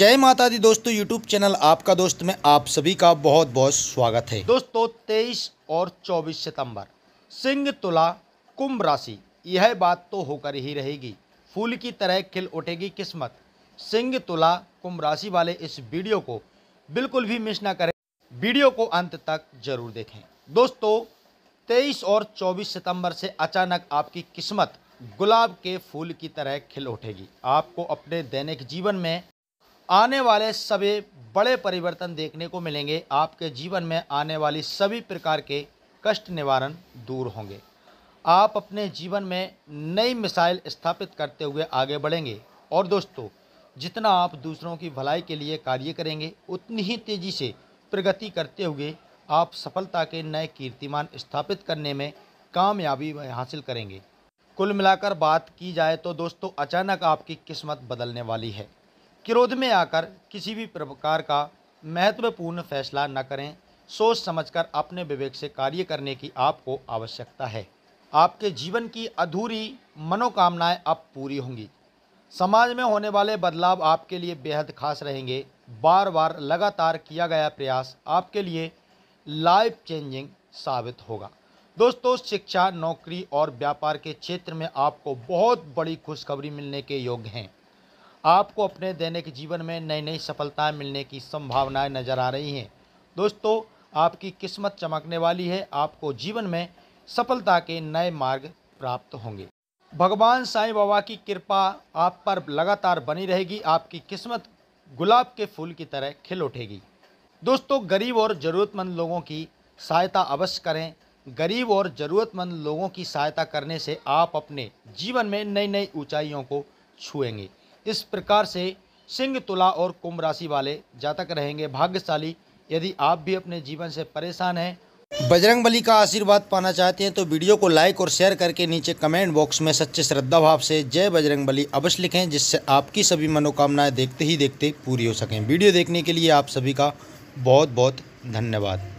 जय माता दी दोस्तों यूट्यूब चैनल आपका दोस्त में आप सभी का बहुत बहुत स्वागत है दोस्तों 23 और 24 सितंबर सिंह तुला कुंभ राशि यह बात तो होकर ही रहेगी फूल की तरह खिल उठेगी किस्मत सिंह तुला कुंभ राशि वाले इस वीडियो को बिल्कुल भी मिस ना करें वीडियो को अंत तक जरूर देखें दोस्तों तेईस और चौबीस सितम्बर से अचानक आपकी किस्मत गुलाब के फूल की तरह खिल उठेगी आपको अपने दैनिक जीवन में आने वाले सभी बड़े परिवर्तन देखने को मिलेंगे आपके जीवन में आने वाली सभी प्रकार के कष्ट निवारण दूर होंगे आप अपने जीवन में नई मिसाइल स्थापित करते हुए आगे बढ़ेंगे और दोस्तों जितना आप दूसरों की भलाई के लिए कार्य करेंगे उतनी ही तेज़ी से प्रगति करते हुए आप सफलता के नए कीर्तिमान स्थापित करने में कामयाबी हासिल करेंगे कुल मिलाकर बात की जाए तो दोस्तों अचानक आपकी किस्मत बदलने वाली है क्रोध में आकर किसी भी प्रकार का महत्वपूर्ण फैसला न करें सोच समझकर अपने विवेक से कार्य करने की आपको आवश्यकता है आपके जीवन की अधूरी मनोकामनाएं अब पूरी होंगी समाज में होने वाले बदलाव आपके लिए बेहद खास रहेंगे बार बार लगातार किया गया प्रयास आपके लिए लाइफ चेंजिंग साबित होगा दोस्तों शिक्षा नौकरी और व्यापार के क्षेत्र में आपको बहुत बड़ी खुशखबरी मिलने के योग्य हैं आपको अपने दैनिक जीवन में नई नई सफलताएं मिलने की संभावनाएं नज़र आ रही हैं दोस्तों आपकी किस्मत चमकने वाली है आपको जीवन में सफलता के नए मार्ग प्राप्त होंगे भगवान साईं बाबा की कृपा आप पर लगातार बनी रहेगी आपकी किस्मत गुलाब के फूल की तरह खिल उठेगी दोस्तों गरीब और ज़रूरतमंद लोगों की सहायता अवश्य करें गरीब और ज़रूरतमंद लोगों की सहायता करने से आप अपने जीवन में नई नई ऊँचाइयों को छुएंगे इस प्रकार से सिंह तुला और कुंभ राशि वाले जातक रहेंगे भाग्यशाली यदि आप भी अपने जीवन से परेशान हैं बजरंग बली का आशीर्वाद पाना चाहते हैं तो वीडियो को लाइक और शेयर करके नीचे कमेंट बॉक्स में सच्चे श्रद्धा भाव से जय बजरंग अवश्य लिखें जिससे आपकी सभी मनोकामनाएं देखते ही देखते पूरी हो सकें वीडियो देखने के लिए आप सभी का बहुत बहुत धन्यवाद